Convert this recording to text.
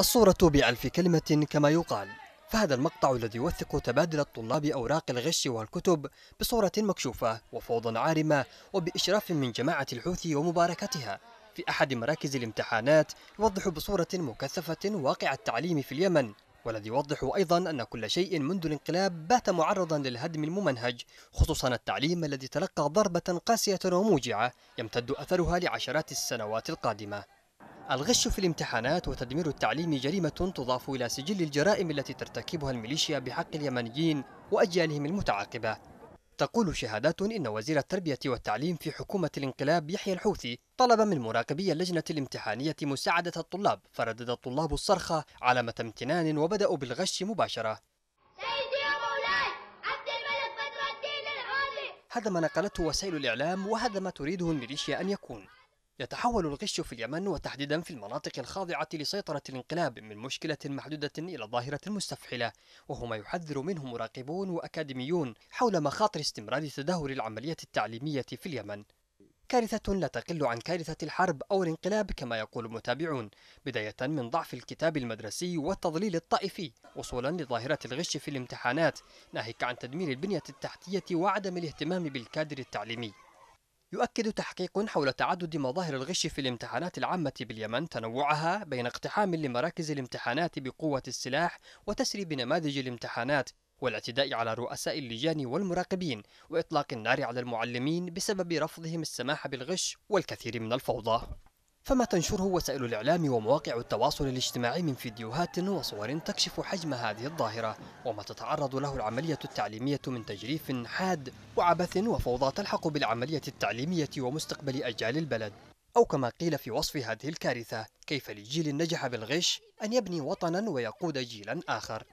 الصورة بألف كلمة كما يقال فهذا المقطع الذي يوثق تبادل الطلاب أوراق الغش والكتب بصورة مكشوفة وفوضى عارمة وبإشراف من جماعة الحوثي ومباركتها في أحد مراكز الامتحانات يوضح بصورة مكثفة واقع التعليم في اليمن والذي يوضح أيضا أن كل شيء منذ الانقلاب بات معرضا للهدم الممنهج خصوصا التعليم الذي تلقى ضربة قاسية وموجعة يمتد أثرها لعشرات السنوات القادمة الغش في الامتحانات وتدمير التعليم جريمة تضاف إلى سجل الجرائم التي ترتكبها الميليشيا بحق اليمنيين وأجيالهم المتعاقبة تقول شهادات إن وزير التربية والتعليم في حكومة الانقلاب يحيى الحوثي طلب من مراقبي اللجنة الامتحانية مساعدة الطلاب فردد الطلاب الصرخة علامة امتنان وبدأوا بالغش مباشرة هذا ما نقلته وسائل الإعلام وهذا ما تريده الميليشيا أن يكون يتحول الغش في اليمن وتحديدا في المناطق الخاضعة لسيطرة الانقلاب من مشكلة محدودة إلى ظاهرة مستفحلة وهو ما يحذر منه مراقبون وأكاديميون حول مخاطر استمرار تدهور العملية التعليمية في اليمن كارثة لا تقل عن كارثة الحرب أو الانقلاب كما يقول متابعون بداية من ضعف الكتاب المدرسي والتضليل الطائفي وصولا لظاهرة الغش في الامتحانات ناهيك عن تدمير البنية التحتية وعدم الاهتمام بالكادر التعليمي يؤكد تحقيق حول تعدد مظاهر الغش في الامتحانات العامة باليمن تنوعها بين اقتحام لمراكز الامتحانات بقوة السلاح وتسريب نماذج الامتحانات والاعتداء على رؤساء اللجان والمراقبين وإطلاق النار على المعلمين بسبب رفضهم السماح بالغش والكثير من الفوضى فما تنشره وسائل الإعلام ومواقع التواصل الاجتماعي من فيديوهات وصور تكشف حجم هذه الظاهرة وما تتعرض له العملية التعليمية من تجريف حاد وعبث وفوضى تلحق بالعملية التعليمية ومستقبل أجيال البلد أو كما قيل في وصف هذه الكارثة كيف لجيل نجح بالغش أن يبني وطنا ويقود جيلا آخر